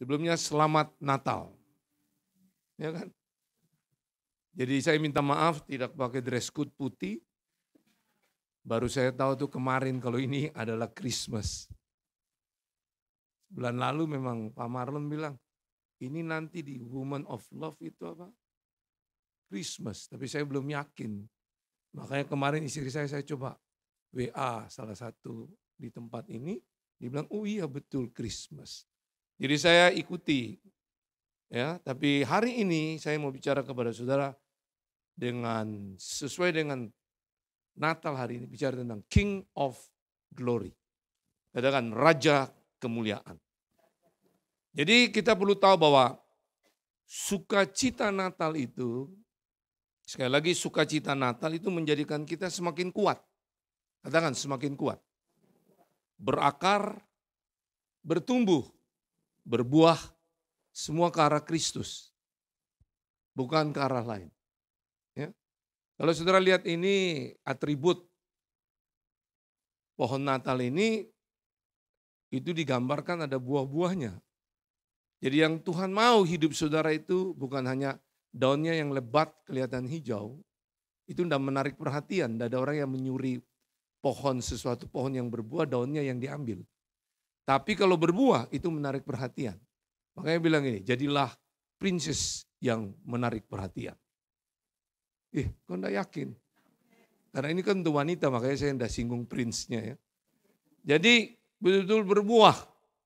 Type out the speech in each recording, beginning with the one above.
Sebelumnya selamat Natal. Ya kan? Jadi saya minta maaf tidak pakai dress code putih. Baru saya tahu tuh kemarin kalau ini adalah Christmas. Bulan lalu memang Pak Marlon bilang, ini nanti di Woman of Love itu apa? Christmas, tapi saya belum yakin. Makanya kemarin istri saya saya coba WA salah satu di tempat ini, dibilang, oh iya betul Christmas. Jadi saya ikuti. Ya, tapi hari ini saya mau bicara kepada saudara dengan sesuai dengan Natal hari ini bicara tentang King of Glory. Katakan raja kemuliaan. Jadi kita perlu tahu bahwa sukacita Natal itu sekali lagi sukacita Natal itu menjadikan kita semakin kuat. Katakan semakin kuat. Berakar, bertumbuh, berbuah semua ke arah Kristus, bukan ke arah lain. Ya. Kalau saudara lihat ini atribut pohon Natal ini, itu digambarkan ada buah-buahnya. Jadi yang Tuhan mau hidup saudara itu bukan hanya daunnya yang lebat kelihatan hijau, itu tidak menarik perhatian, tidak ada orang yang menyuri pohon sesuatu pohon yang berbuah daunnya yang diambil. Tapi kalau berbuah itu menarik perhatian. Makanya bilang ini, jadilah princess yang menarik perhatian. Ih, kok enggak yakin? Karena ini kan untuk wanita, makanya saya enggak singgung prince-nya ya. Jadi betul-betul berbuah.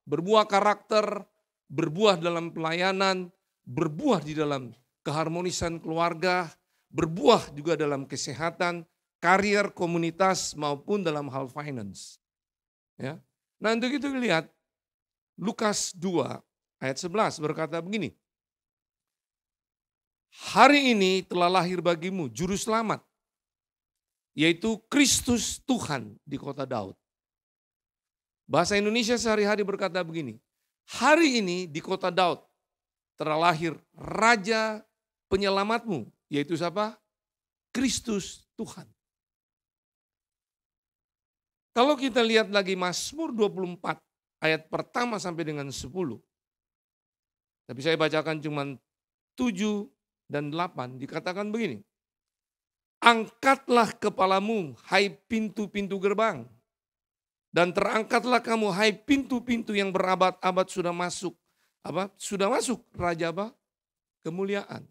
Berbuah karakter, berbuah dalam pelayanan, berbuah di dalam keharmonisan keluarga, berbuah juga dalam kesehatan, karier komunitas maupun dalam hal finance. Ya, Nah untuk itu lihat Lukas 2 ayat 11 berkata begini. Hari ini telah lahir bagimu juru selamat yaitu Kristus Tuhan di kota Daud. Bahasa Indonesia sehari-hari berkata begini, hari ini di kota Daud telah lahir Raja penyelamatmu, yaitu siapa? Kristus Tuhan. Kalau kita lihat lagi Mazmur 24 ayat pertama sampai dengan 10. Tapi saya bacakan cuma 7 dan 8 dikatakan begini. Angkatlah kepalamu hai pintu-pintu gerbang dan terangkatlah kamu hai pintu-pintu yang berabad-abad sudah masuk apa sudah masuk raja apa kemuliaan.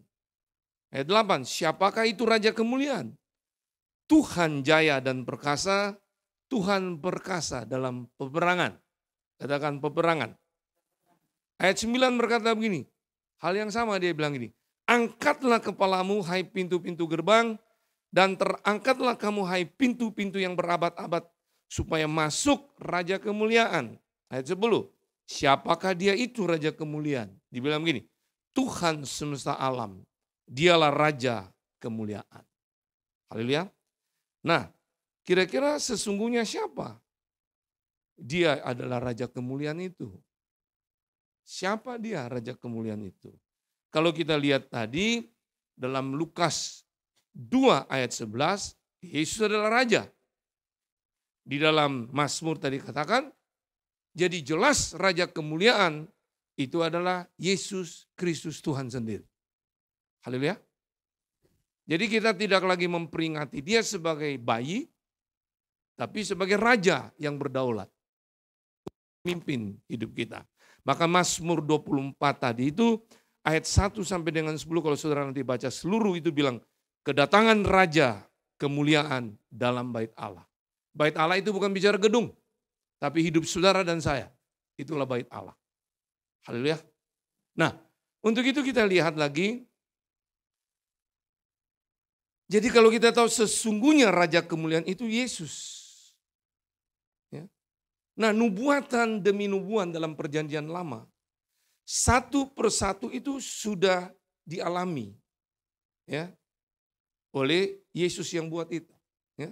Ayat 8, siapakah itu raja kemuliaan? Tuhan jaya dan perkasa, Tuhan perkasa dalam peperangan. Katakan peperangan. Ayat 9 berkata begini, hal yang sama dia bilang ini, angkatlah kepalamu hai pintu-pintu gerbang, dan terangkatlah kamu hai pintu-pintu yang berabad-abad, supaya masuk Raja Kemuliaan. Ayat 10, siapakah dia itu Raja Kemuliaan? Dibilang begini, Tuhan semesta alam, dialah Raja Kemuliaan. Haleluya. Nah, Kira-kira sesungguhnya siapa? Dia adalah raja kemuliaan itu. Siapa dia raja kemuliaan itu? Kalau kita lihat tadi dalam Lukas 2 ayat 11, Yesus adalah raja. Di dalam Mazmur tadi katakan, jadi jelas raja kemuliaan itu adalah Yesus Kristus Tuhan sendiri. Haleluya. Jadi kita tidak lagi memperingati dia sebagai bayi, tapi sebagai raja yang berdaulat. Mimpin hidup kita. Maka Mazmur 24 tadi itu ayat 1 sampai dengan 10 kalau saudara nanti baca seluruh itu bilang kedatangan raja kemuliaan dalam bait Allah. Bait Allah itu bukan bicara gedung, tapi hidup saudara dan saya. Itulah bait Allah. Haleluya. Nah, untuk itu kita lihat lagi jadi kalau kita tahu sesungguhnya Raja Kemuliaan itu Yesus. Nah nubuatan demi nubuatan dalam perjanjian lama, satu persatu itu sudah dialami ya oleh Yesus yang buat itu. Ya.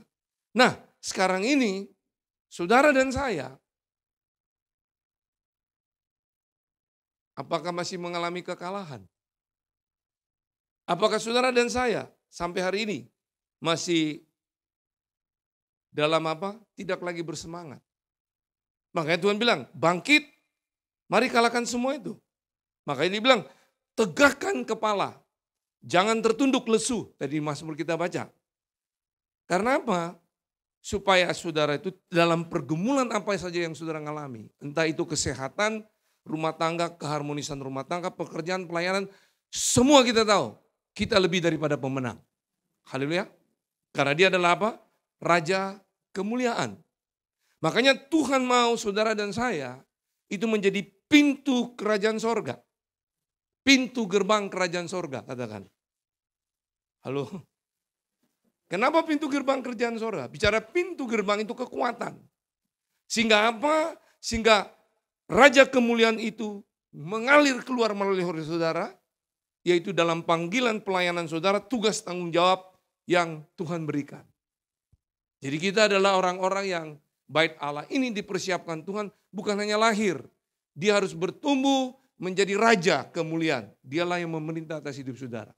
Nah sekarang ini saudara dan saya apakah masih mengalami kekalahan? Apakah saudara dan saya sampai hari ini masih dalam apa? Tidak lagi bersemangat. Makanya Tuhan bilang, bangkit, mari kalahkan semua itu. Makanya dia bilang, tegakkan kepala, jangan tertunduk lesu. Tadi Mazmur kita baca. Karena apa? Supaya saudara itu dalam pergumulan apa saja yang saudara ngalami, entah itu kesehatan, rumah tangga, keharmonisan rumah tangga, pekerjaan, pelayanan, semua kita tahu, kita lebih daripada pemenang. Haleluya. Karena dia adalah apa? Raja kemuliaan. Makanya Tuhan mau saudara dan saya itu menjadi pintu kerajaan sorga. Pintu gerbang kerajaan sorga, katakan. Halo? Kenapa pintu gerbang kerajaan sorga? Bicara pintu gerbang itu kekuatan. Sehingga apa? Sehingga Raja kemuliaan itu mengalir keluar melalui hori saudara, yaitu dalam panggilan pelayanan saudara, tugas tanggung jawab yang Tuhan berikan. Jadi kita adalah orang-orang yang Bait Allah ini dipersiapkan Tuhan bukan hanya lahir. Dia harus bertumbuh menjadi raja kemuliaan. Dialah yang memerintah atas hidup saudara.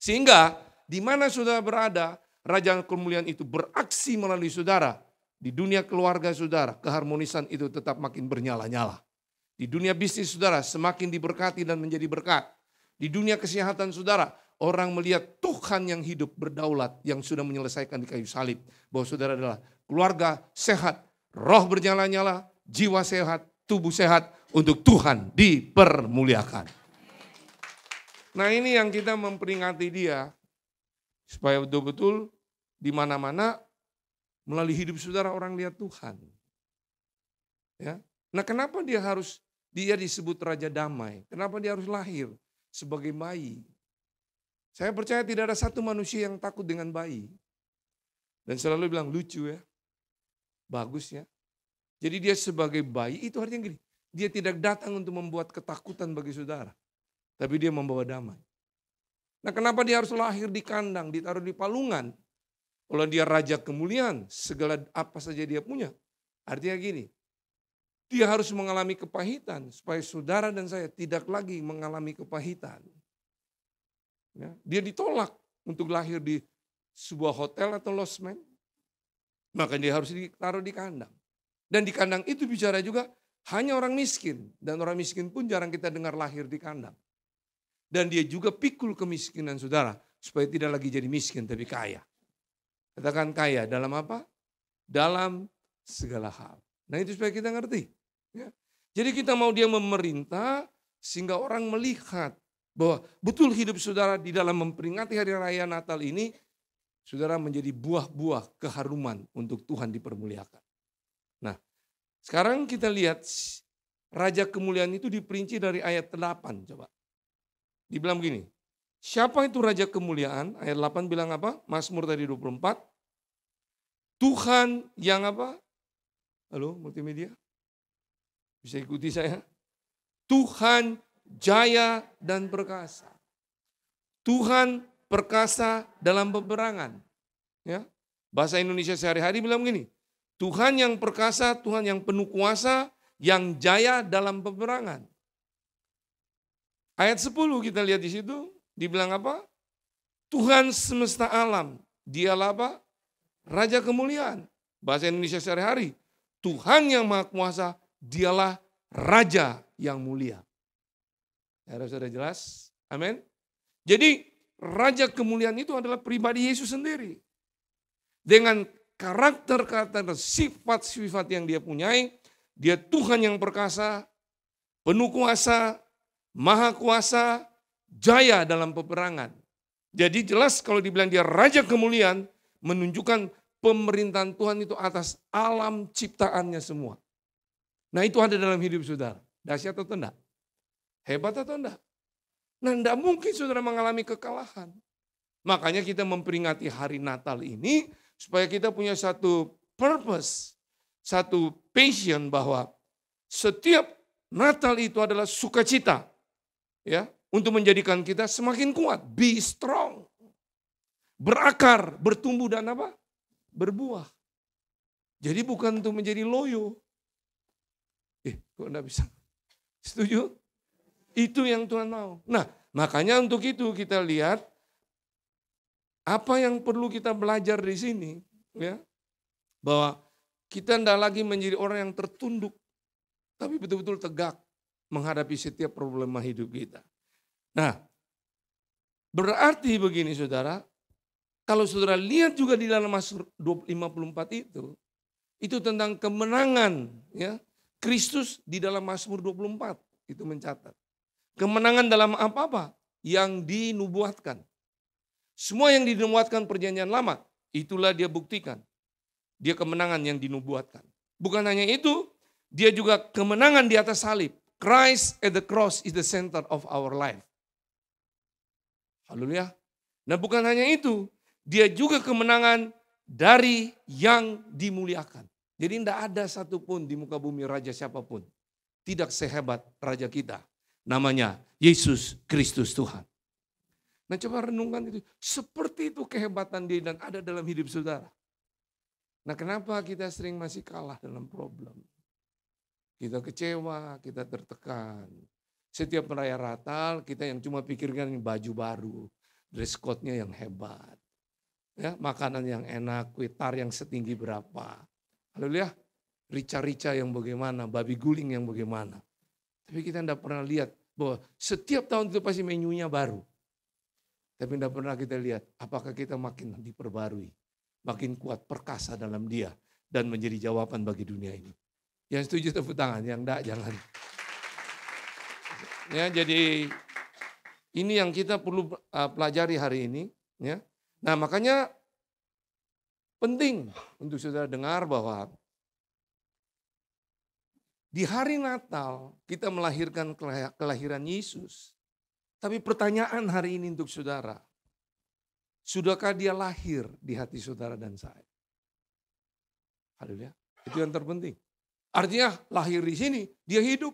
Sehingga di mana saudara berada, raja kemuliaan itu beraksi melalui saudara. Di dunia keluarga saudara, keharmonisan itu tetap makin bernyala-nyala. Di dunia bisnis saudara semakin diberkati dan menjadi berkat. Di dunia kesehatan saudara, orang melihat Tuhan yang hidup berdaulat yang sudah menyelesaikan di kayu salib. Bahwa saudara adalah keluarga sehat, roh berjalan nyala jiwa sehat, tubuh sehat untuk Tuhan dipermuliakan. Nah ini yang kita memperingati dia supaya betul-betul di mana-mana melalui hidup saudara orang lihat Tuhan. Ya. Nah, kenapa dia harus dia disebut raja damai? Kenapa dia harus lahir sebagai bayi? Saya percaya tidak ada satu manusia yang takut dengan bayi. Dan selalu bilang lucu ya. Bagus ya. Jadi dia sebagai bayi itu artinya gini, dia tidak datang untuk membuat ketakutan bagi saudara, tapi dia membawa damai. Nah kenapa dia harus lahir di kandang, ditaruh di palungan? Kalau dia raja kemuliaan, segala apa saja dia punya. Artinya gini, dia harus mengalami kepahitan supaya saudara dan saya tidak lagi mengalami kepahitan. Ya, dia ditolak untuk lahir di sebuah hotel atau losmen. Maka dia harus ditaruh di kandang. Dan di kandang itu bicara juga hanya orang miskin. Dan orang miskin pun jarang kita dengar lahir di kandang. Dan dia juga pikul kemiskinan saudara. Supaya tidak lagi jadi miskin tapi kaya. Katakan kaya dalam apa? Dalam segala hal. Nah itu supaya kita ngerti. Ya. Jadi kita mau dia memerintah sehingga orang melihat bahwa betul hidup saudara di dalam memperingati hari raya Natal ini saudara menjadi buah-buah keharuman untuk Tuhan dipermuliakan. Nah, sekarang kita lihat Raja Kemuliaan itu diperinci dari ayat 8 coba. Dibilang begini, siapa itu Raja Kemuliaan? Ayat 8 bilang apa? Mazmur tadi 24. Tuhan yang apa? Halo multimedia? Bisa ikuti saya? Tuhan jaya dan perkasa. Tuhan perkasa dalam peperangan. Ya. Bahasa Indonesia sehari-hari bilang begini, Tuhan yang perkasa, Tuhan yang penuh kuasa, yang jaya dalam peperangan. Ayat 10 kita lihat di situ, dibilang apa? Tuhan semesta alam, dialah apa? Raja kemuliaan. Bahasa Indonesia sehari-hari, Tuhan yang maha kuasa, dialah Raja yang mulia. Saya sudah jelas? Amin. Jadi Raja kemuliaan itu adalah pribadi Yesus sendiri. Dengan karakter-karakter sifat-sifat yang dia punyai, dia Tuhan yang perkasa, penuh kuasa, maha kuasa, jaya dalam peperangan. Jadi jelas kalau dibilang dia raja kemuliaan, menunjukkan pemerintahan Tuhan itu atas alam ciptaannya semua. Nah itu ada dalam hidup saudara. Dahsyat atau tidak? Hebat atau tidak? Nah, tidak mungkin saudara mengalami kekalahan. Makanya kita memperingati hari Natal ini supaya kita punya satu purpose, satu passion bahwa setiap Natal itu adalah sukacita. Ya, untuk menjadikan kita semakin kuat, be strong. Berakar, bertumbuh dan apa? Berbuah. Jadi bukan untuk menjadi loyo. Eh, kok enggak bisa? Setuju? Itu yang Tuhan mau. Nah, makanya untuk itu kita lihat apa yang perlu kita belajar di sini ya. Bahwa kita tidak lagi menjadi orang yang tertunduk tapi betul-betul tegak menghadapi setiap problema hidup kita. Nah, berarti begini saudara, kalau saudara lihat juga di dalam Mazmur 54 itu, itu tentang kemenangan ya Kristus di dalam Mazmur 24 itu mencatat. Kemenangan dalam apa-apa yang dinubuatkan. Semua yang dinubuatkan perjanjian lama, itulah dia buktikan. Dia kemenangan yang dinubuatkan. Bukan hanya itu, dia juga kemenangan di atas salib. Christ at the cross is the center of our life. Haleluya. Nah bukan hanya itu, dia juga kemenangan dari yang dimuliakan. Jadi tidak ada satupun di muka bumi raja siapapun. Tidak sehebat raja kita namanya Yesus Kristus Tuhan. Nah coba renungkan itu, seperti itu kehebatan dia dan ada dalam hidup saudara. Nah kenapa kita sering masih kalah dalam problem? Kita kecewa, kita tertekan. Setiap meraya ratal, kita yang cuma pikirkan baju baru, dress code-nya yang hebat. Ya, makanan yang enak, kuitar yang setinggi berapa. Lalu lihat, Rica-rica yang bagaimana, babi guling yang bagaimana. Tapi kita tidak pernah lihat bahwa setiap tahun itu pasti menunya baru. Tapi tidak pernah kita lihat apakah kita makin diperbarui, makin kuat perkasa dalam dia dan menjadi jawaban bagi dunia ini. Yang setuju tepuk tangan, yang tidak jalan. Ya, jadi ini yang kita perlu uh, pelajari hari ini. Ya. Nah makanya penting untuk saudara dengar bahwa di hari Natal kita melahirkan kelahiran Yesus. Tapi pertanyaan hari ini untuk saudara. Sudahkah dia lahir di hati saudara dan saya? Haleluya. Itu yang terpenting. Artinya lahir di sini, dia hidup.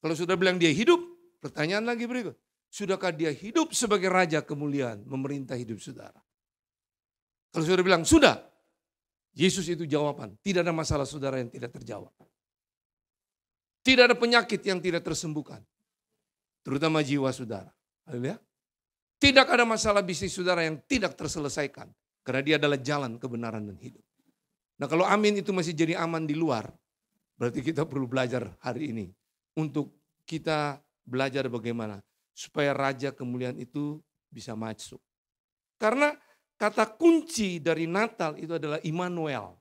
Kalau sudah bilang dia hidup, pertanyaan lagi berikut. Sudahkah dia hidup sebagai raja kemuliaan memerintah hidup saudara? Kalau sudah bilang sudah, Yesus itu jawaban. Tidak ada masalah saudara yang tidak terjawab. Tidak ada penyakit yang tidak tersembuhkan. Terutama jiwa saudara. Haleluya. Tidak ada masalah bisnis saudara yang tidak terselesaikan. Karena dia adalah jalan kebenaran dan hidup. Nah kalau amin itu masih jadi aman di luar. Berarti kita perlu belajar hari ini. Untuk kita belajar bagaimana. Supaya raja kemuliaan itu bisa masuk. Karena Kata kunci dari Natal itu adalah Immanuel.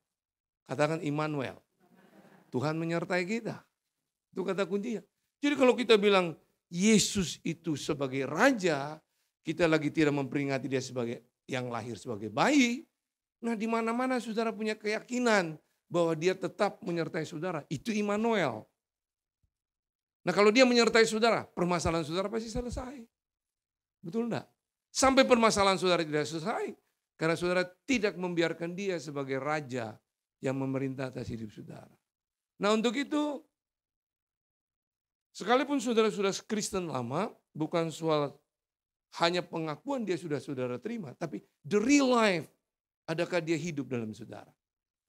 Katakan Immanuel. Tuhan menyertai kita. Itu kata kuncinya. Jadi kalau kita bilang Yesus itu sebagai raja, kita lagi tidak memperingati dia sebagai yang lahir sebagai bayi. Nah di mana-mana saudara punya keyakinan bahwa dia tetap menyertai saudara. Itu Immanuel. Nah kalau dia menyertai saudara, permasalahan saudara pasti selesai. Betul enggak? Sampai permasalahan saudara tidak selesai, karena saudara tidak membiarkan dia sebagai raja yang memerintah atas hidup saudara. Nah untuk itu, sekalipun saudara sudah Kristen lama, bukan soal hanya pengakuan dia sudah saudara terima, tapi the real life, adakah dia hidup dalam saudara.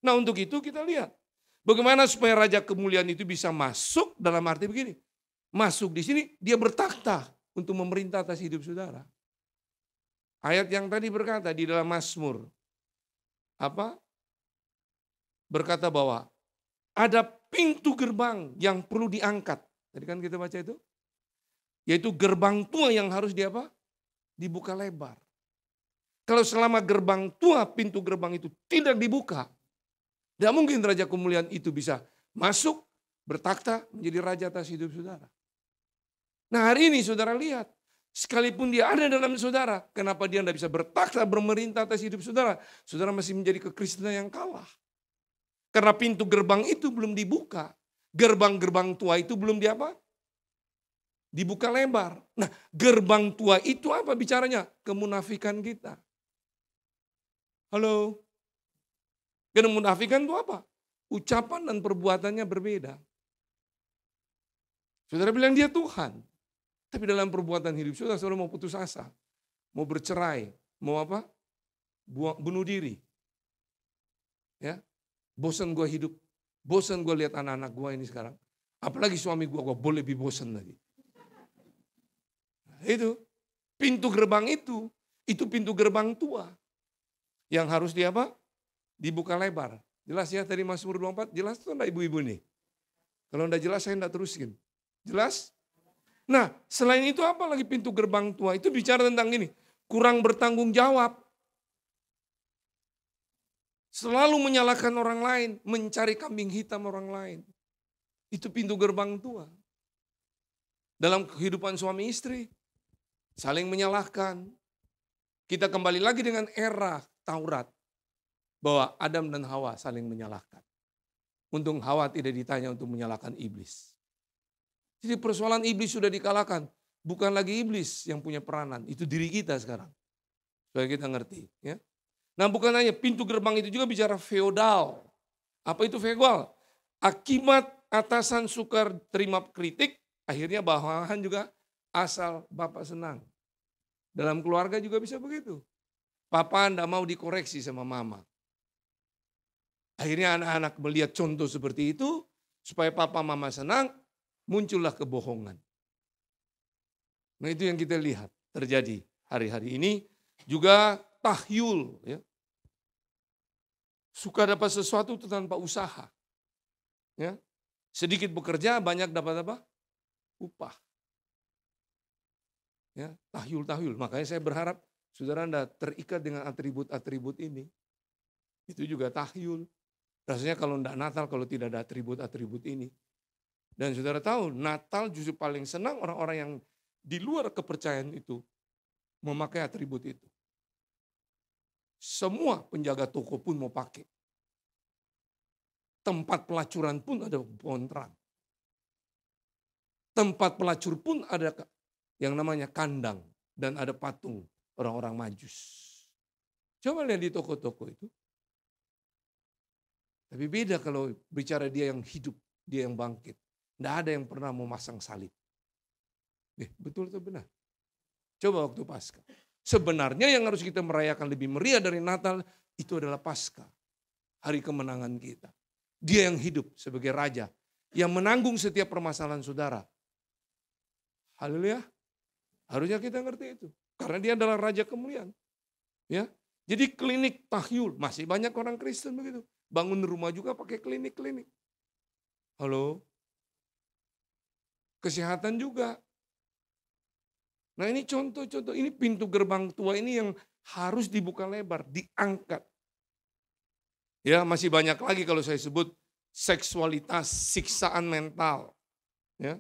Nah untuk itu kita lihat, bagaimana supaya Raja Kemuliaan itu bisa masuk dalam arti begini, masuk di sini dia bertakhta untuk memerintah atas hidup saudara. Ayat yang tadi berkata di dalam Mazmur apa? Berkata bahwa ada pintu gerbang yang perlu diangkat. Tadi kan kita baca itu? Yaitu gerbang tua yang harus di apa? Dibuka lebar. Kalau selama gerbang tua, pintu gerbang itu tidak dibuka, tidak mungkin Raja Kemuliaan itu bisa masuk, bertakta, menjadi raja atas hidup saudara. Nah hari ini saudara lihat, Sekalipun dia ada dalam saudara, kenapa dia tidak bisa bertakhta bermerintah atas hidup saudara? Saudara masih menjadi kekristenan yang kalah. Karena pintu gerbang itu belum dibuka. Gerbang-gerbang tua itu belum diapa? Dibuka lebar. Nah, gerbang tua itu apa bicaranya? Kemunafikan kita. Halo? Kemunafikan itu apa? Ucapan dan perbuatannya berbeda. Saudara bilang dia Tuhan. Tapi dalam perbuatan hidup saudara, saudara mau putus asa, mau bercerai, mau apa? Buang, bunuh diri. Ya, bosan gue hidup, bosan gue lihat anak-anak gue ini sekarang. Apalagi suami gue, gue boleh lebih bosan lagi. Nah, itu pintu gerbang itu, itu pintu gerbang tua yang harus di apa? Dibuka lebar. Jelas ya tadi Mazmur 24, jelas tuh enggak ibu-ibu nih. Kalau enggak jelas saya enggak terusin. Jelas? Nah, selain itu apa lagi pintu gerbang tua? Itu bicara tentang ini kurang bertanggung jawab. Selalu menyalahkan orang lain, mencari kambing hitam orang lain. Itu pintu gerbang tua. Dalam kehidupan suami istri, saling menyalahkan. Kita kembali lagi dengan era Taurat. Bahwa Adam dan Hawa saling menyalahkan. Untung Hawa tidak ditanya untuk menyalahkan iblis. Jadi persoalan iblis sudah dikalahkan. Bukan lagi iblis yang punya peranan. Itu diri kita sekarang. Supaya kita ngerti. Ya. Nah bukan hanya pintu gerbang itu juga bicara feodal. Apa itu feodal? Akibat atasan sukar terima kritik, akhirnya bawahan juga asal bapak senang. Dalam keluarga juga bisa begitu. Papa anda mau dikoreksi sama mama. Akhirnya anak-anak melihat contoh seperti itu, supaya papa mama senang, muncullah kebohongan. Nah itu yang kita lihat terjadi hari-hari ini. Juga tahyul. Ya. Suka dapat sesuatu tanpa usaha. Ya. Sedikit bekerja, banyak dapat apa? Upah. Ya, tahyul-tahyul. Makanya saya berharap saudara Anda terikat dengan atribut-atribut ini. Itu juga tahyul. Rasanya kalau tidak Natal, kalau tidak ada atribut-atribut ini, dan saudara tahu, Natal justru paling senang orang-orang yang di luar kepercayaan itu memakai atribut itu. Semua penjaga toko pun mau pakai. Tempat pelacuran pun ada pohon terang. Tempat pelacur pun ada yang namanya kandang dan ada patung orang-orang majus. Coba lihat di toko-toko itu. Tapi beda kalau bicara dia yang hidup, dia yang bangkit. Tidak ada yang pernah mau masang salib. Eh, betul atau benar? Coba waktu Paskah. Sebenarnya yang harus kita merayakan lebih meriah dari Natal itu adalah Paskah, hari kemenangan kita. Dia yang hidup sebagai raja yang menanggung setiap permasalahan saudara. Haleluya. Harusnya kita ngerti itu. Karena dia adalah raja kemuliaan. Ya. Jadi klinik tahyul, masih banyak orang Kristen begitu. Bangun rumah juga pakai klinik-klinik. Halo, kesehatan juga. Nah ini contoh-contoh, ini pintu gerbang tua ini yang harus dibuka lebar, diangkat. Ya masih banyak lagi kalau saya sebut seksualitas, siksaan mental. Ya,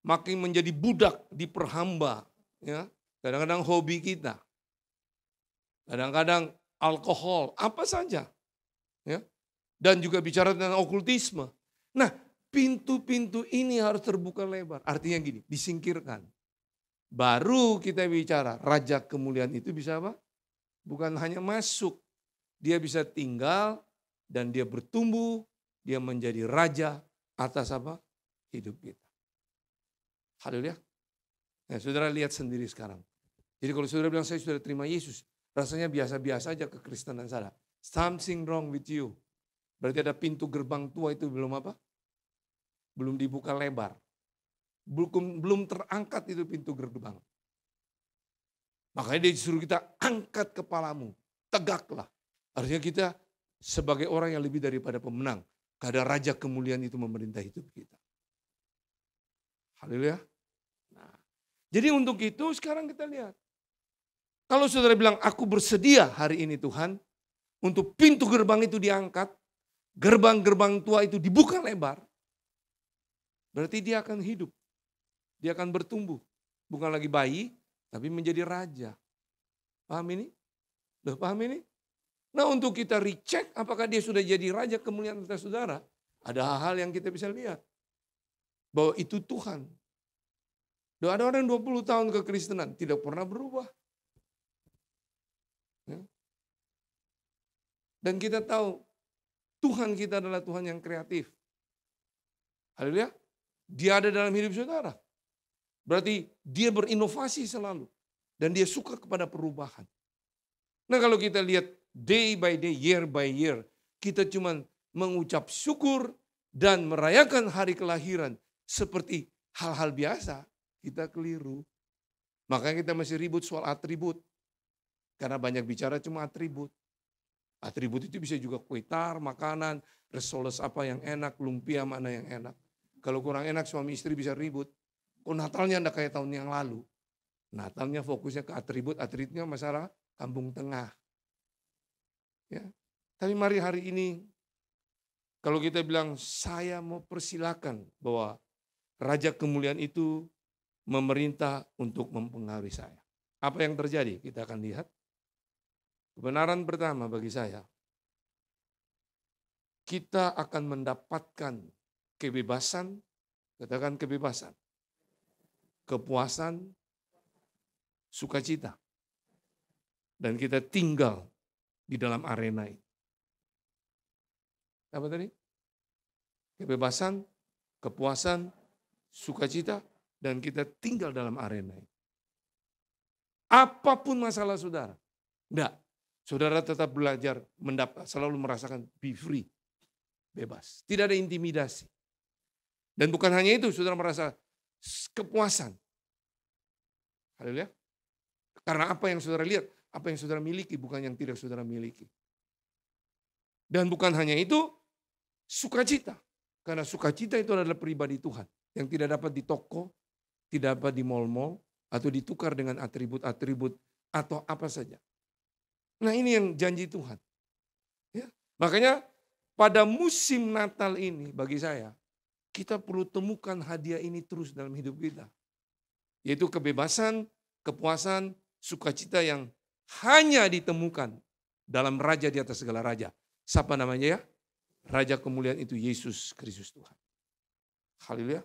makin menjadi budak, diperhamba. Ya, kadang-kadang hobi kita, kadang-kadang alkohol, apa saja. Ya, dan juga bicara tentang okultisme. Nah, Pintu-pintu ini harus terbuka lebar. Artinya gini, disingkirkan. Baru kita bicara, raja kemuliaan itu bisa apa? Bukan hanya masuk, dia bisa tinggal dan dia bertumbuh, dia menjadi raja atas apa? Hidup kita. Haleluya. Nah, saudara lihat sendiri sekarang. Jadi kalau saudara bilang saya sudah terima Yesus, rasanya biasa-biasa aja ke Kristen dan Sarah. Something wrong with you. Berarti ada pintu gerbang tua itu belum apa? belum dibuka lebar. Belum, belum terangkat itu pintu gerbang. Makanya dia disuruh kita angkat kepalamu, tegaklah. Artinya kita sebagai orang yang lebih daripada pemenang. karena raja kemuliaan itu memerintah hidup kita. Haleluya. Nah, jadi untuk itu sekarang kita lihat. Kalau saudara bilang aku bersedia hari ini Tuhan untuk pintu gerbang itu diangkat, gerbang-gerbang tua itu dibuka lebar, Berarti dia akan hidup. Dia akan bertumbuh. Bukan lagi bayi, tapi menjadi raja. Paham ini? Loh, paham ini? Nah untuk kita recheck apakah dia sudah jadi raja kemuliaan kita saudara, ada hal-hal yang kita bisa lihat. Bahwa itu Tuhan. Loh, ada orang 20 tahun kekristenan, tidak pernah berubah. Ya. Dan kita tahu Tuhan kita adalah Tuhan yang kreatif. Haleluya. Dia ada dalam hidup saudara. Berarti dia berinovasi selalu. Dan dia suka kepada perubahan. Nah kalau kita lihat day by day, year by year, kita cuma mengucap syukur dan merayakan hari kelahiran seperti hal-hal biasa, kita keliru. Makanya kita masih ribut soal atribut. Karena banyak bicara cuma atribut. Atribut itu bisa juga kue tar, makanan, resoles apa yang enak, lumpia mana yang enak. Kalau kurang enak suami istri bisa ribut. Kok oh, Natalnya anda kayak tahun yang lalu? Natalnya fokusnya ke atribut, atributnya masalah kampung tengah. Ya. Tapi mari hari ini kalau kita bilang saya mau persilakan bahwa raja kemuliaan itu memerintah untuk mempengaruhi saya. Apa yang terjadi? Kita akan lihat. Kebenaran pertama bagi saya, kita akan mendapatkan kebebasan, katakan kebebasan, kepuasan, sukacita. Dan kita tinggal di dalam arena ini. Apa tadi? Kebebasan, kepuasan, sukacita, dan kita tinggal dalam arena ini. Apapun masalah saudara, enggak. Saudara tetap belajar, mendapat, selalu merasakan be free, bebas. Tidak ada intimidasi. Dan bukan hanya itu, saudara merasa kepuasan. Haleluya. Karena apa yang saudara lihat, apa yang saudara miliki, bukan yang tidak saudara miliki. Dan bukan hanya itu, sukacita. Karena sukacita itu adalah pribadi Tuhan. Yang tidak dapat di toko, tidak dapat di mall-mall, atau ditukar dengan atribut-atribut, atau apa saja. Nah ini yang janji Tuhan. Ya. Makanya pada musim Natal ini bagi saya, kita perlu temukan hadiah ini terus dalam hidup kita. Yaitu kebebasan, kepuasan, sukacita yang hanya ditemukan dalam raja di atas segala raja. Siapa namanya ya? Raja kemuliaan itu Yesus Kristus Tuhan. Haleluya.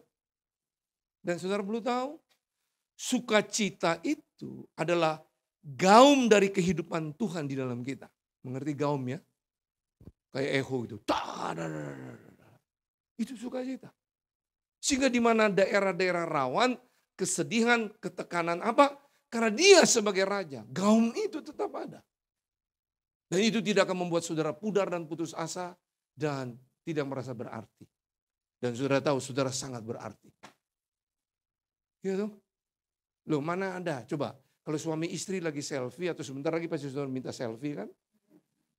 Dan saudara perlu tahu, sukacita itu adalah gaum dari kehidupan Tuhan di dalam kita. Mengerti gaum ya? Kayak echo gitu. Itu sukacita. Sehingga di mana daerah-daerah rawan, kesedihan, ketekanan apa? Karena dia sebagai raja, gaum itu tetap ada. Dan itu tidak akan membuat saudara pudar dan putus asa dan tidak merasa berarti. Dan saudara tahu saudara sangat berarti. Iya tuh Loh mana ada? Coba kalau suami istri lagi selfie atau sebentar lagi pasti saudara minta selfie kan?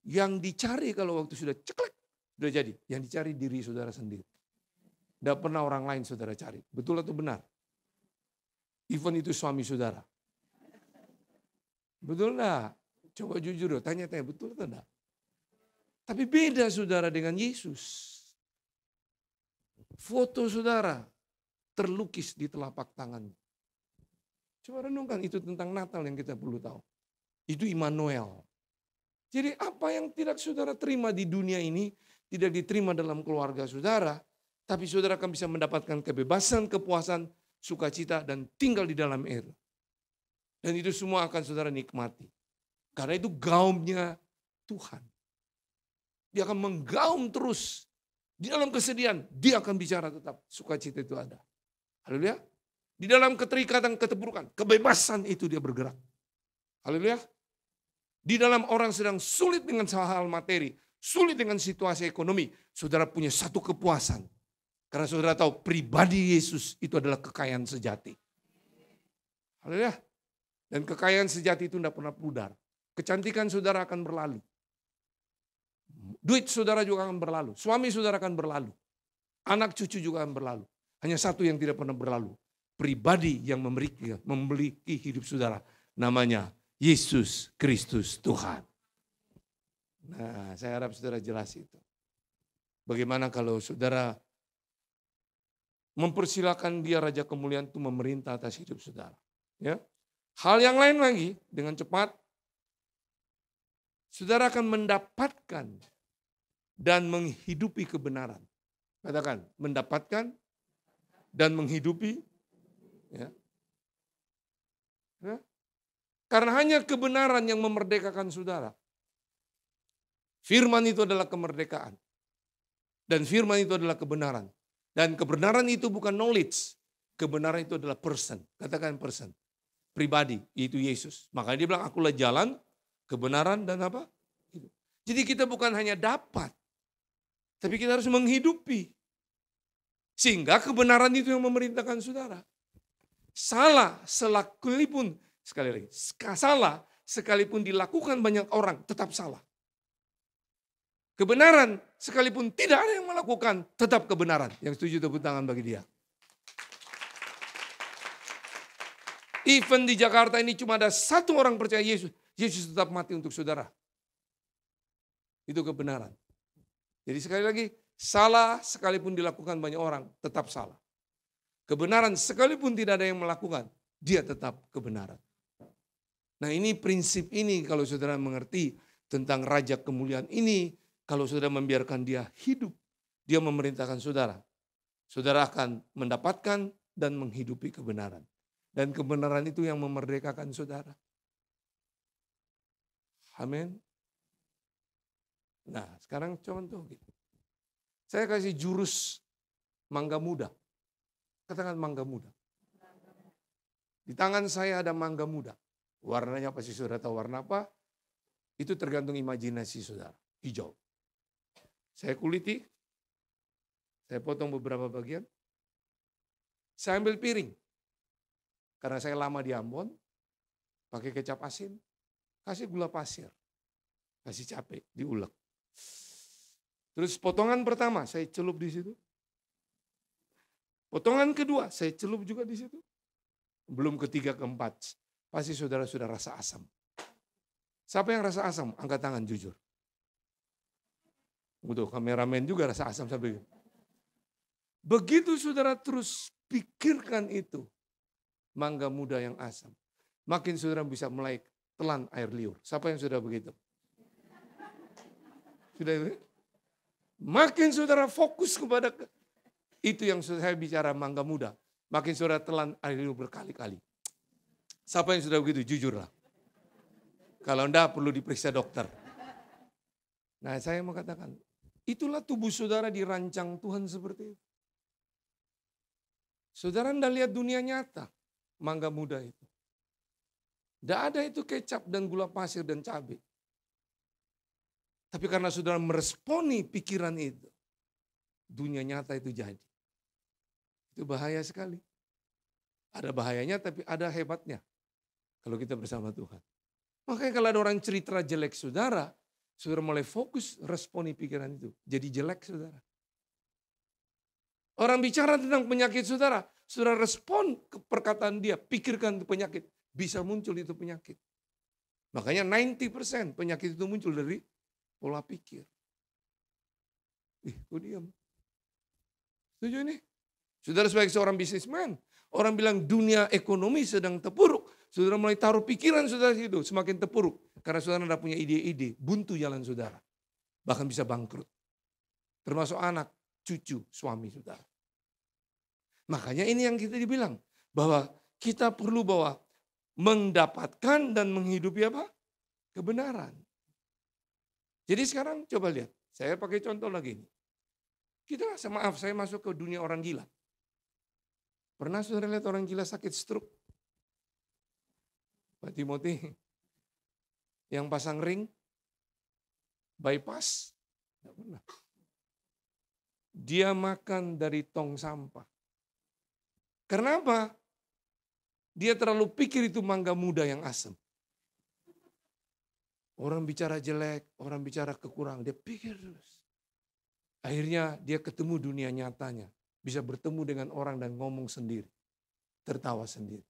Yang dicari kalau waktu sudah ceklek, sudah jadi. Yang dicari diri saudara sendiri. Tidak pernah orang lain saudara cari. Betul atau benar? Even itu suami saudara. Betul enggak? Coba jujur dong, tanya-tanya betul atau enggak? Tapi beda saudara dengan Yesus. Foto saudara terlukis di telapak tangannya. Coba renungkan itu tentang Natal yang kita perlu tahu. Itu Immanuel. Jadi apa yang tidak saudara terima di dunia ini, tidak diterima dalam keluarga saudara, tapi saudara akan bisa mendapatkan kebebasan, kepuasan, sukacita, dan tinggal di dalam air. Dan itu semua akan saudara nikmati. Karena itu gaumnya Tuhan. Dia akan menggaum terus. Di dalam kesedihan, dia akan bicara tetap. Sukacita itu ada. Haleluya. Di dalam keterikatan, keterpurukan, kebebasan itu dia bergerak. Haleluya. Di dalam orang sedang sulit dengan hal-hal materi, sulit dengan situasi ekonomi, saudara punya satu kepuasan karena saudara tahu pribadi Yesus itu adalah kekayaan sejati. Haleluya. Dan kekayaan sejati itu tidak pernah pudar. Kecantikan saudara akan berlalu. Duit saudara juga akan berlalu. Suami saudara akan berlalu. Anak cucu juga akan berlalu. Hanya satu yang tidak pernah berlalu. Pribadi yang memiliki, memiliki hidup saudara. Namanya Yesus Kristus Tuhan. Nah, saya harap saudara jelas itu. Bagaimana kalau saudara mempersilahkan dia Raja Kemuliaan itu memerintah atas hidup saudara. Ya. Hal yang lain lagi, dengan cepat, saudara akan mendapatkan dan menghidupi kebenaran. Katakan, mendapatkan dan menghidupi. Ya. Ya. Karena hanya kebenaran yang memerdekakan saudara. Firman itu adalah kemerdekaan. Dan firman itu adalah kebenaran. Dan kebenaran itu bukan knowledge. Kebenaran itu adalah person. Katakan person. Pribadi, yaitu Yesus. Makanya dia bilang, akulah jalan, kebenaran, dan apa? Gitu. Jadi kita bukan hanya dapat, tapi kita harus menghidupi. Sehingga kebenaran itu yang memerintahkan saudara. Salah sekalipun, sekali lagi, salah sekalipun dilakukan banyak orang, tetap salah. Kebenaran sekalipun tidak ada yang melakukan, tetap kebenaran. Yang setuju tepuk tangan bagi dia. Even di Jakarta ini cuma ada satu orang percaya Yesus, Yesus tetap mati untuk saudara. Itu kebenaran. Jadi sekali lagi, salah sekalipun dilakukan banyak orang, tetap salah. Kebenaran sekalipun tidak ada yang melakukan, dia tetap kebenaran. Nah ini prinsip ini kalau saudara mengerti tentang Raja Kemuliaan ini, kalau sudah membiarkan dia hidup, dia memerintahkan saudara. Saudara akan mendapatkan dan menghidupi kebenaran. Dan kebenaran itu yang memerdekakan saudara. Amin. Nah, sekarang contoh gitu. Saya kasih jurus mangga muda. Katakan mangga muda. Di tangan saya ada mangga muda. Warnanya pasti saudara tahu warna apa? Itu tergantung imajinasi saudara. Hijau. Saya kuliti, saya potong beberapa bagian, saya ambil piring. Karena saya lama di Ambon, pakai kecap asin, kasih gula pasir, kasih capek, diulek. Terus potongan pertama saya celup di situ. Potongan kedua saya celup juga di situ. Belum ketiga keempat, pasti saudara sudah rasa asam. Siapa yang rasa asam? Angkat tangan jujur. Untuk kameramen juga rasa asam sampai gitu. Begitu saudara terus pikirkan itu, mangga muda yang asam, makin saudara bisa mulai telan air liur. Siapa yang sudah begitu? Sudah itu? Makin saudara fokus kepada itu yang saya bicara mangga muda, makin saudara telan air liur berkali-kali. Siapa yang sudah begitu? Jujurlah. Kalau enggak perlu diperiksa dokter. Nah saya mau katakan, Itulah tubuh saudara dirancang Tuhan seperti itu. Saudara anda lihat dunia nyata, mangga muda itu. Tidak ada itu kecap dan gula pasir dan cabai. Tapi karena saudara meresponi pikiran itu, dunia nyata itu jadi. Itu bahaya sekali. Ada bahayanya tapi ada hebatnya. Kalau kita bersama Tuhan. Makanya kalau ada orang cerita jelek saudara, Saudara mulai fokus responi pikiran itu. Jadi jelek saudara. Orang bicara tentang penyakit saudara. Saudara respon ke perkataan dia. Pikirkan itu penyakit. Bisa muncul itu penyakit. Makanya 90% penyakit itu muncul dari pola pikir. Ih, kok diam? Setuju ini? Saudara sebagai seorang bisnismen, orang bilang dunia ekonomi sedang terpuruk. Saudara mulai taruh pikiran saudara itu semakin terpuruk. Karena saudara tidak punya ide-ide, buntu jalan saudara. Bahkan bisa bangkrut. Termasuk anak, cucu, suami saudara. Makanya ini yang kita dibilang. Bahwa kita perlu bahwa mendapatkan dan menghidupi apa? Kebenaran. Jadi sekarang coba lihat. Saya pakai contoh lagi ini. Kita maaf, saya masuk ke dunia orang gila. Pernah saudara lihat orang gila sakit stroke? Pak Timothy, yang pasang ring, bypass, tidak pernah. Dia makan dari tong sampah. Kenapa? Dia terlalu pikir itu mangga muda yang asem. Orang bicara jelek, orang bicara kekurangan, dia pikir terus. Akhirnya dia ketemu dunia nyatanya, bisa bertemu dengan orang dan ngomong sendiri, tertawa sendiri.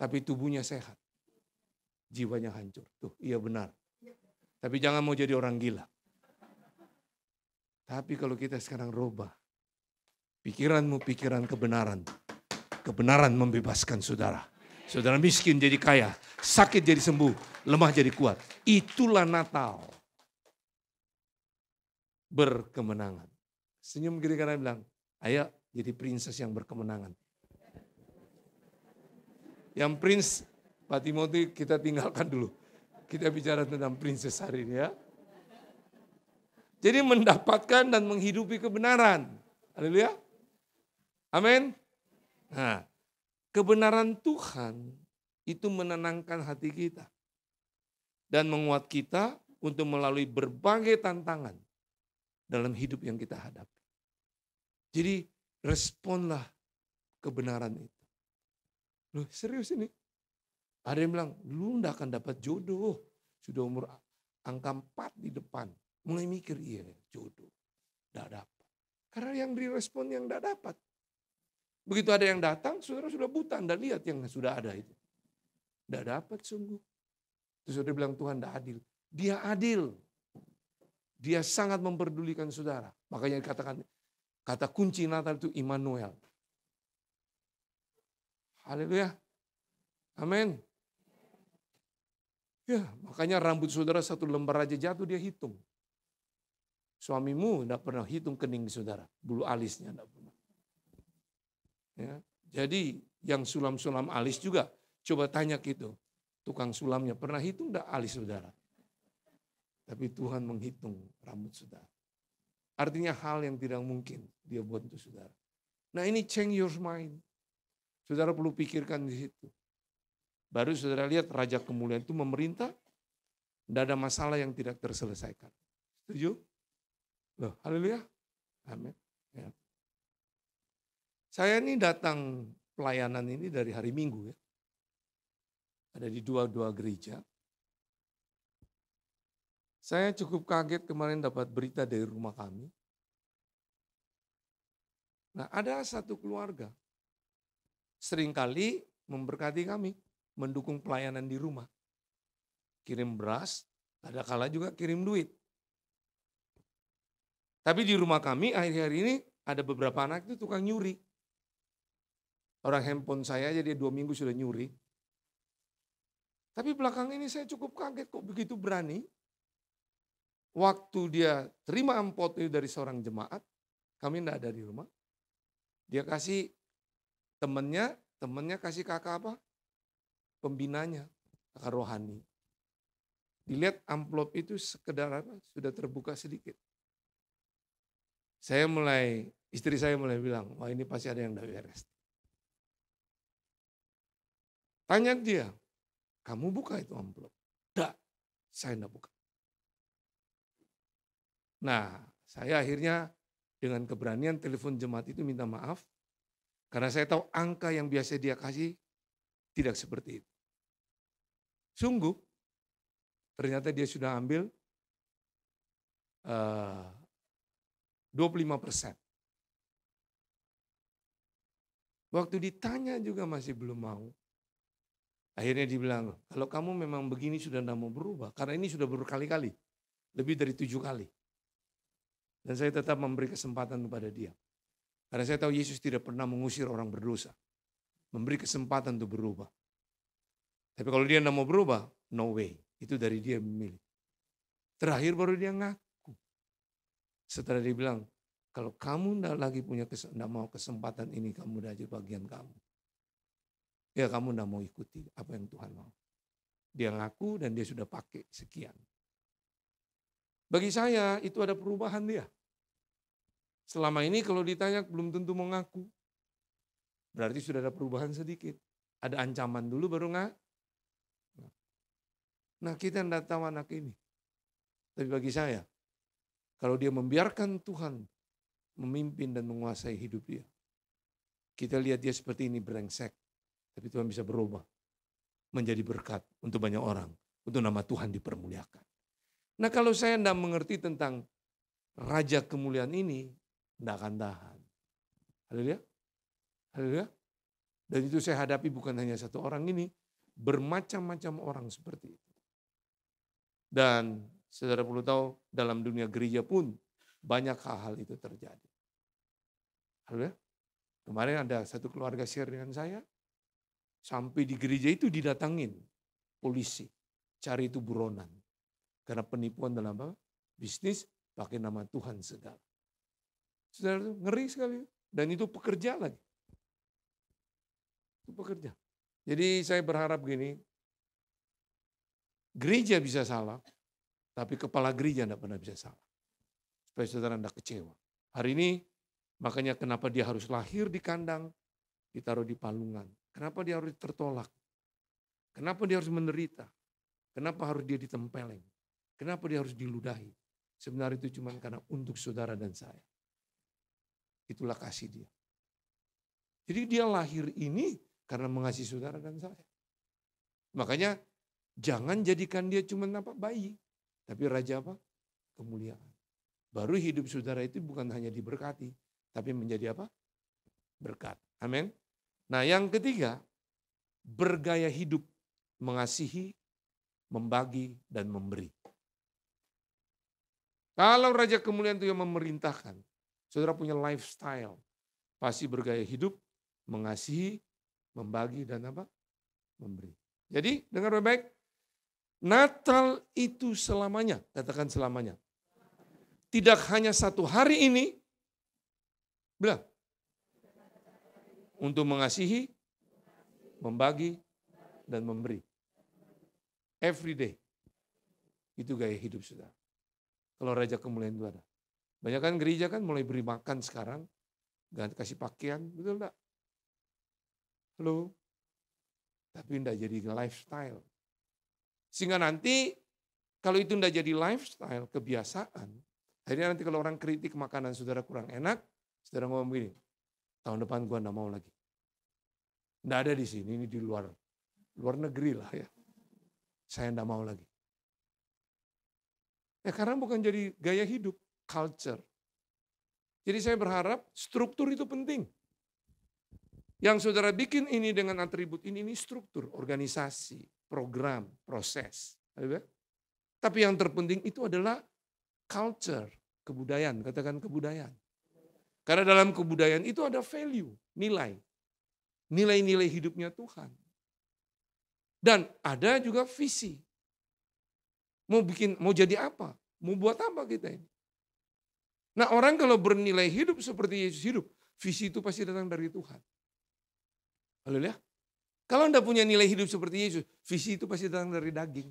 Tapi tubuhnya sehat jiwanya hancur. Tuh, iya benar. Tapi jangan mau jadi orang gila. Tapi kalau kita sekarang rubah, pikiranmu pikiran kebenaran. Kebenaran membebaskan saudara. Saudara miskin jadi kaya, sakit jadi sembuh, lemah jadi kuat. Itulah Natal. Berkemenangan. Senyum kiri karena bilang, ayo jadi princess yang berkemenangan. Yang prince Pak Timothy kita tinggalkan dulu. Kita bicara tentang princess hari ini ya. Jadi mendapatkan dan menghidupi kebenaran. Haleluya. Amin. Nah, kebenaran Tuhan itu menenangkan hati kita dan menguat kita untuk melalui berbagai tantangan dalam hidup yang kita hadapi. Jadi responlah kebenaran itu. Loh, serius ini? Ada yang bilang, lu ndak akan dapat jodoh. Sudah umur angka 4 di depan. Mulai mikir, iya jodoh. Gak dapat. Karena yang direspon yang ndak dapat. Begitu ada yang datang, saudara sudah buta. Anda lihat yang sudah ada itu. Gak dapat sungguh. Terus saudara bilang, Tuhan gak adil. Dia adil. Dia sangat memperdulikan saudara. Makanya dikatakan kata kunci Natal itu Immanuel. Haleluya. Amin. Ya, makanya rambut saudara satu lembar aja jatuh dia hitung. Suamimu tidak pernah hitung kening saudara, bulu alisnya tidak pernah. Ya, jadi yang sulam-sulam alis juga, coba tanya gitu, tukang sulamnya pernah hitung tidak alis saudara? Tapi Tuhan menghitung rambut saudara. Artinya hal yang tidak mungkin dia buat untuk saudara. Nah ini change your mind. Saudara perlu pikirkan di situ. Baru saudara lihat Raja Kemuliaan itu memerintah, tidak ada masalah yang tidak terselesaikan. Setuju? Loh, haleluya. Amin. Ya. Saya ini datang pelayanan ini dari hari Minggu ya. Ada di dua-dua gereja. Saya cukup kaget kemarin dapat berita dari rumah kami. Nah ada satu keluarga seringkali memberkati kami mendukung pelayanan di rumah. Kirim beras, ada kala juga kirim duit. Tapi di rumah kami akhir-akhir ini ada beberapa anak itu tukang nyuri. Orang handphone saya aja dia dua minggu sudah nyuri. Tapi belakang ini saya cukup kaget kok begitu berani. Waktu dia terima ampot itu dari seorang jemaat, kami tidak ada di rumah. Dia kasih temennya, temennya kasih kakak apa? pembinanya, kakak rohani. Dilihat amplop itu sekedar apa, sudah terbuka sedikit. Saya mulai, istri saya mulai bilang, wah ini pasti ada yang dari beres. Tanya dia, kamu buka itu amplop? Tidak, saya tidak buka. Nah, saya akhirnya dengan keberanian telepon jemaat itu minta maaf, karena saya tahu angka yang biasa dia kasih tidak seperti itu. Sungguh, ternyata dia sudah ambil eh, uh, 25 persen. Waktu ditanya juga masih belum mau. Akhirnya dibilang, kalau kamu memang begini sudah tidak mau berubah, karena ini sudah berkali-kali, lebih dari tujuh kali. Dan saya tetap memberi kesempatan kepada dia. Karena saya tahu Yesus tidak pernah mengusir orang berdosa. Memberi kesempatan untuk berubah. Tapi kalau dia tidak mau berubah, no way. Itu dari dia memilih. Terakhir baru dia ngaku. Setelah dia bilang, kalau kamu tidak lagi punya tidak mau kesempatan ini, kamu udah aja bagian kamu. Ya kamu tidak mau ikuti apa yang Tuhan mau. Dia ngaku dan dia sudah pakai sekian. Bagi saya itu ada perubahan dia. Selama ini kalau ditanya belum tentu mengaku. Berarti sudah ada perubahan sedikit. Ada ancaman dulu baru nggak Nah kita tidak tahu anak ini. Tapi bagi saya, kalau dia membiarkan Tuhan memimpin dan menguasai hidup dia. Kita lihat dia seperti ini berengsek tapi Tuhan bisa berubah menjadi berkat untuk banyak orang, untuk nama Tuhan dipermuliakan. Nah kalau saya tidak mengerti tentang raja kemuliaan ini, tidak akan tahan. Haleluya. Haleluya. Dan itu saya hadapi bukan hanya satu orang ini, bermacam-macam orang seperti itu. Dan saudara perlu tahu dalam dunia gereja pun banyak hal-hal itu terjadi. Halo ya? Kemarin ada satu keluarga share dengan saya, sampai di gereja itu didatangin polisi, cari itu buronan. Karena penipuan dalam apa? Bisnis pakai nama Tuhan segala. Saudara itu ngeri sekali. Dan itu pekerja lagi. Itu pekerja. Jadi saya berharap gini, Gereja bisa salah, tapi kepala gereja tidak pernah bisa salah. Supaya saudara tidak kecewa. Hari ini makanya kenapa dia harus lahir di kandang, ditaruh di palungan. Kenapa dia harus tertolak? Kenapa dia harus menderita? Kenapa harus dia ditempeleng? Kenapa dia harus diludahi? Sebenarnya itu cuma karena untuk saudara dan saya. Itulah kasih dia. Jadi dia lahir ini karena mengasihi saudara dan saya. Makanya Jangan jadikan dia cuma nampak bayi, tapi raja apa? Kemuliaan. Baru hidup saudara itu bukan hanya diberkati, tapi menjadi apa? Berkat. Amin. Nah, yang ketiga, bergaya hidup mengasihi, membagi dan memberi. Kalau raja kemuliaan itu yang memerintahkan, saudara punya lifestyle, pasti bergaya hidup mengasihi, membagi dan apa? memberi. Jadi, dengar baik-baik. Natal itu selamanya, katakan selamanya. Tidak hanya satu hari ini, bilang, untuk mengasihi, membagi, dan memberi. Every day. Itu gaya hidup sudah. Kalau Raja Kemuliaan itu ada. Banyak kan gereja kan mulai beri makan sekarang, ganti kasih pakaian, betul enggak? Halo? Tapi enggak jadi lifestyle. Sehingga nanti kalau itu tidak jadi lifestyle, kebiasaan, akhirnya nanti kalau orang kritik makanan saudara kurang enak, saudara ngomong begini, tahun depan gua nggak mau lagi. Tidak ada di sini, ini di luar luar negeri lah ya. Saya nggak mau lagi. Ya karena bukan jadi gaya hidup, culture. Jadi saya berharap struktur itu penting. Yang saudara bikin ini dengan atribut ini, ini struktur, organisasi, program, proses. Ya kan? Tapi yang terpenting itu adalah culture, kebudayaan, katakan kebudayaan. Karena dalam kebudayaan itu ada value, nilai. Nilai-nilai hidupnya Tuhan. Dan ada juga visi. Mau bikin, mau jadi apa? Mau buat apa kita ini? Nah orang kalau bernilai hidup seperti Yesus hidup, visi itu pasti datang dari Tuhan. Haleluya. Kalau Anda punya nilai hidup seperti Yesus, visi itu pasti datang dari daging.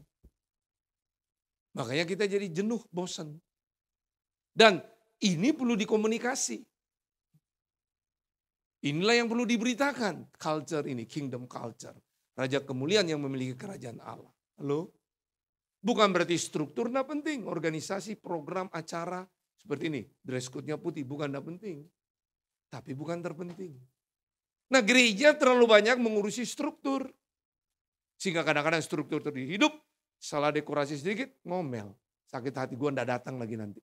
Makanya kita jadi jenuh, bosan. Dan ini perlu dikomunikasi. Inilah yang perlu diberitakan. Culture ini, kingdom culture. Raja kemuliaan yang memiliki kerajaan Allah. Halo? Bukan berarti struktur tidak penting. Organisasi, program, acara seperti ini. Dress code-nya putih, bukan tidak penting. Tapi bukan terpenting. Nah gereja terlalu banyak mengurusi struktur. Sehingga kadang-kadang struktur itu dihidup, salah dekorasi sedikit, ngomel. Sakit hati gue ndak datang lagi nanti.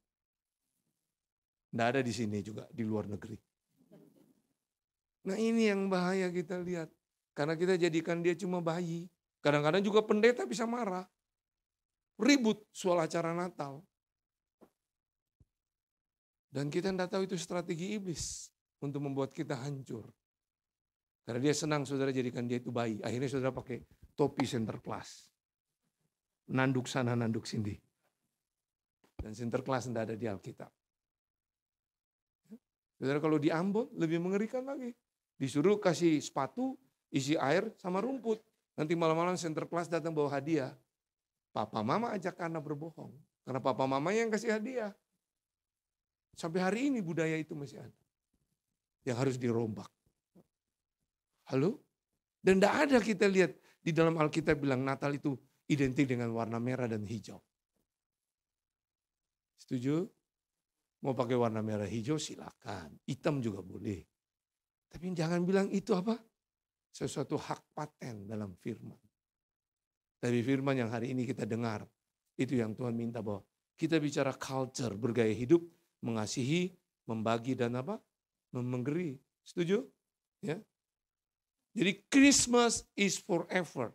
nggak ada di sini juga, di luar negeri. Nah ini yang bahaya kita lihat. Karena kita jadikan dia cuma bayi. Kadang-kadang juga pendeta bisa marah. Ribut soal acara Natal. Dan kita tidak tahu itu strategi iblis untuk membuat kita hancur. Karena dia senang saudara jadikan dia itu bayi. Akhirnya saudara pakai topi center class. Nanduk sana, nanduk sini. Dan center class tidak ada di Alkitab. Saudara kalau di Ambon lebih mengerikan lagi. Disuruh kasih sepatu, isi air sama rumput. Nanti malam-malam center class datang bawa hadiah. Papa mama ajak anak berbohong. Karena papa mama yang kasih hadiah. Sampai hari ini budaya itu masih ada. Yang harus dirombak. Halo? Dan tidak ada kita lihat di dalam Alkitab bilang Natal itu identik dengan warna merah dan hijau. Setuju? Mau pakai warna merah hijau silakan. Hitam juga boleh. Tapi jangan bilang itu apa? Sesuatu hak paten dalam firman. Tapi firman yang hari ini kita dengar, itu yang Tuhan minta bahwa kita bicara culture, bergaya hidup, mengasihi, membagi dan apa? Memenggeri. Setuju? Ya. Jadi Christmas is forever,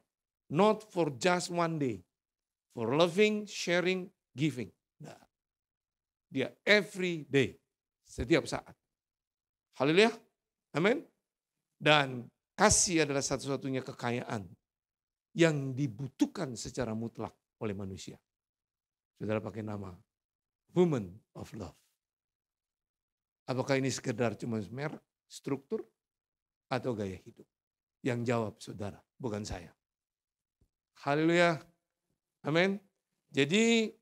not for just one day. For loving, sharing, giving. Nah, dia every day, setiap saat. Haleluya. Amin. Dan kasih adalah satu-satunya kekayaan yang dibutuhkan secara mutlak oleh manusia. Saudara pakai nama Woman of Love. Apakah ini sekedar cuma merek, struktur, atau gaya hidup? yang jawab saudara, bukan saya. Haleluya. Amin. Jadi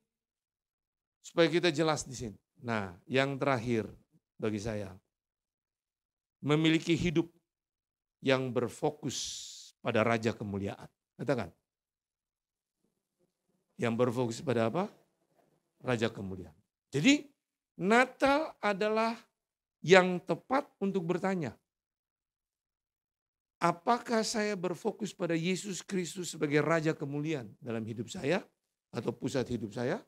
supaya kita jelas di sini. Nah, yang terakhir bagi saya memiliki hidup yang berfokus pada raja kemuliaan. Katakan. Yang berfokus pada apa? Raja kemuliaan. Jadi Natal adalah yang tepat untuk bertanya, apakah saya berfokus pada Yesus Kristus sebagai Raja Kemuliaan dalam hidup saya atau pusat hidup saya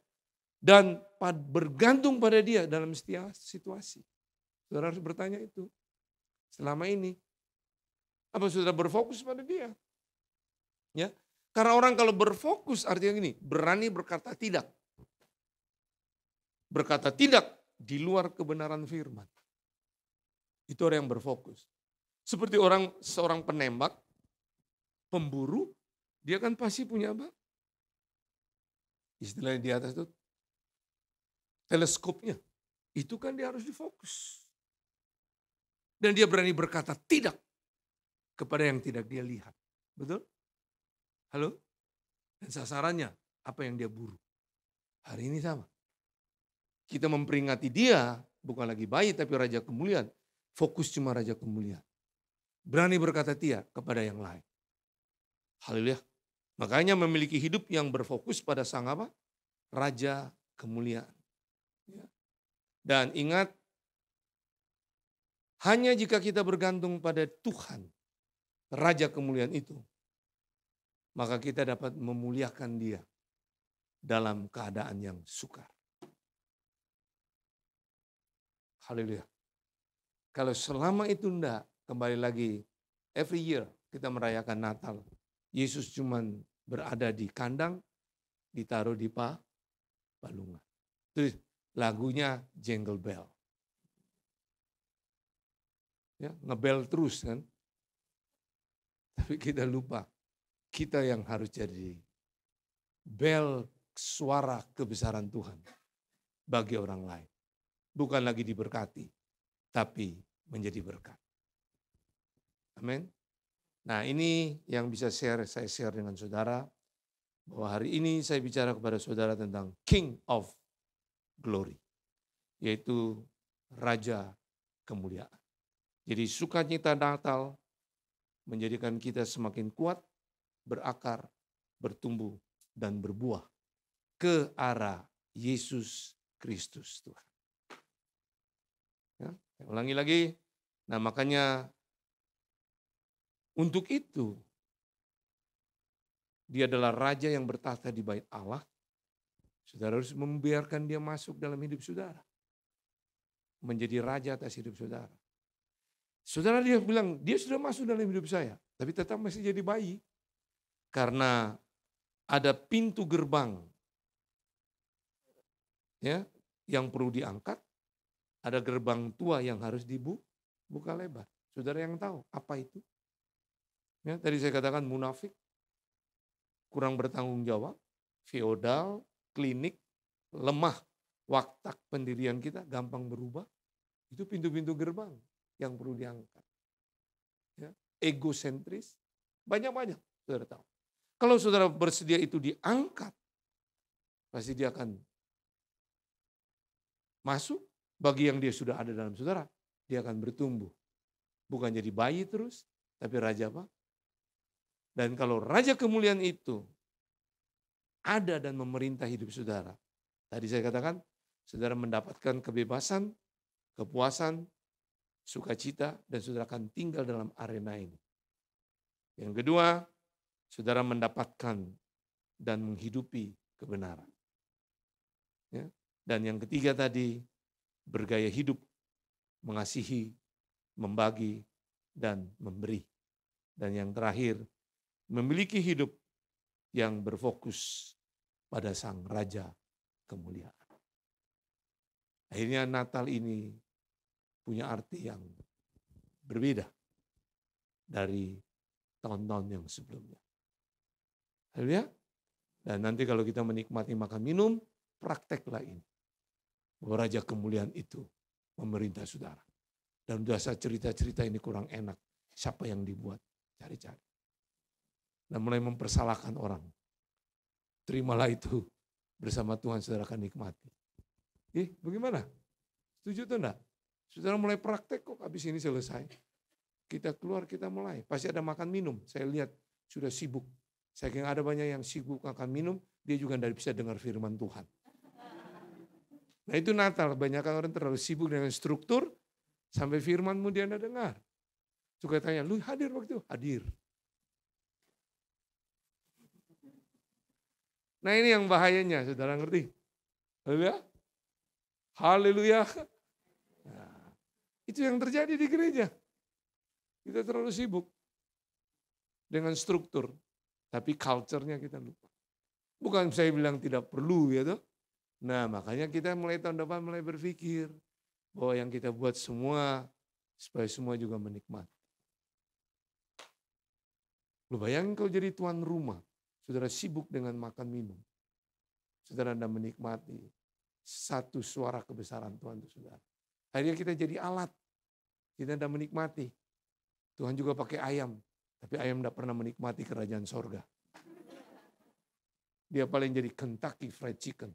dan bergantung pada dia dalam setiap situasi. Saudara harus bertanya itu. Selama ini apa saudara berfokus pada dia? Ya. Karena orang kalau berfokus artinya gini, berani berkata tidak. Berkata tidak di luar kebenaran firman. Itu orang yang berfokus. Seperti orang seorang penembak, pemburu, dia kan pasti punya apa? Istilahnya di atas itu teleskopnya. Itu kan dia harus difokus. Dan dia berani berkata tidak kepada yang tidak dia lihat. Betul? Halo? Dan sasarannya apa yang dia buru. Hari ini sama. Kita memperingati dia bukan lagi bayi tapi raja kemuliaan. Fokus cuma raja kemuliaan berani berkata tia kepada yang lain. Haleluya. Makanya memiliki hidup yang berfokus pada sang apa? Raja kemuliaan. Ya. Dan ingat, hanya jika kita bergantung pada Tuhan, Raja kemuliaan itu, maka kita dapat memuliakan dia dalam keadaan yang sukar. Haleluya. Kalau selama itu enggak, kembali lagi every year kita merayakan Natal. Yesus cuman berada di kandang, ditaruh di pa, palungan. Terus lagunya Jingle Bell. Ya, ngebel terus kan. Tapi kita lupa, kita yang harus jadi bel suara kebesaran Tuhan bagi orang lain. Bukan lagi diberkati, tapi menjadi berkat. Amin. Nah ini yang bisa share saya share dengan saudara bahwa hari ini saya bicara kepada saudara tentang King of Glory, yaitu Raja Kemuliaan. Jadi sukacita Natal menjadikan kita semakin kuat, berakar, bertumbuh, dan berbuah ke arah Yesus Kristus Tuhan. Ya, ulangi lagi. Nah makanya untuk itu, dia adalah raja yang bertata di bait Allah. Saudara harus membiarkan dia masuk dalam hidup saudara. Menjadi raja atas hidup saudara. Saudara dia bilang, dia sudah masuk dalam hidup saya. Tapi tetap masih jadi bayi. Karena ada pintu gerbang ya yang perlu diangkat. Ada gerbang tua yang harus dibuka lebar. Saudara yang tahu apa itu? Ya, tadi saya katakan munafik, kurang bertanggung jawab, feodal, klinik, lemah, waktak pendirian kita gampang berubah. Itu pintu-pintu gerbang yang perlu diangkat. Ya, egosentris, banyak-banyak saudara tahu. Kalau saudara bersedia itu diangkat, pasti dia akan masuk bagi yang dia sudah ada dalam saudara. Dia akan bertumbuh. Bukan jadi bayi terus, tapi raja apa? Dan kalau Raja Kemuliaan itu ada dan memerintah hidup saudara, tadi saya katakan, saudara mendapatkan kebebasan, kepuasan, sukacita, dan saudara akan tinggal dalam arena ini. Yang kedua, saudara mendapatkan dan menghidupi kebenaran. Ya. Dan yang ketiga tadi, bergaya hidup, mengasihi, membagi, dan memberi. Dan yang terakhir, memiliki hidup yang berfokus pada Sang Raja kemuliaan. Akhirnya Natal ini punya arti yang berbeda dari tahun-tahun yang sebelumnya. Haleluya. Dan nanti kalau kita menikmati makan minum, prakteklah ini. Bahwa Raja Kemuliaan itu memerintah saudara. Dan biasa cerita-cerita ini kurang enak. Siapa yang dibuat? Cari-cari dan mulai mempersalahkan orang. Terimalah itu bersama Tuhan saudara akan nikmati. Ih, bagaimana? Setuju atau enggak? Saudara mulai praktek kok habis ini selesai. Kita keluar, kita mulai. Pasti ada makan minum. Saya lihat sudah sibuk. Saya kira ada banyak yang sibuk akan minum, dia juga tidak bisa dengar firman Tuhan. Nah itu Natal, banyak orang terlalu sibuk dengan struktur, sampai firmanmu dia tidak dengar. Suka tanya, lu hadir waktu itu? Hadir. Nah ini yang bahayanya, saudara ngerti? Haleluya. Haleluya. Nah, itu yang terjadi di gereja. Kita terlalu sibuk dengan struktur, tapi culture-nya kita lupa. Bukan saya bilang tidak perlu ya tuh. Nah makanya kita mulai tahun depan mulai berpikir bahwa yang kita buat semua supaya semua juga menikmati. Lu bayangin kalau jadi tuan rumah, saudara sibuk dengan makan minum, saudara Anda menikmati satu suara kebesaran Tuhan itu saudara. Akhirnya kita jadi alat, kita Anda menikmati. Tuhan juga pakai ayam, tapi ayam tidak pernah menikmati kerajaan sorga. Dia paling jadi Kentucky Fried Chicken.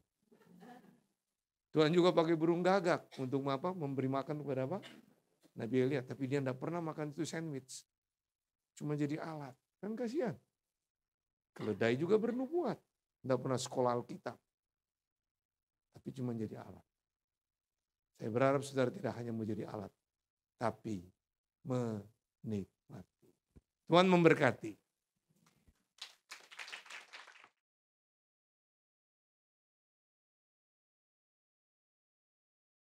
Tuhan juga pakai burung gagak untuk apa? Memberi makan kepada apa? Nabi Elia. Tapi dia tidak pernah makan itu sandwich. Cuma jadi alat. Kan kasihan. Keledai juga bernubuat. Tidak pernah sekolah Alkitab. Tapi cuma jadi alat. Saya berharap saudara tidak hanya mau jadi alat. Tapi menikmati. Tuhan memberkati.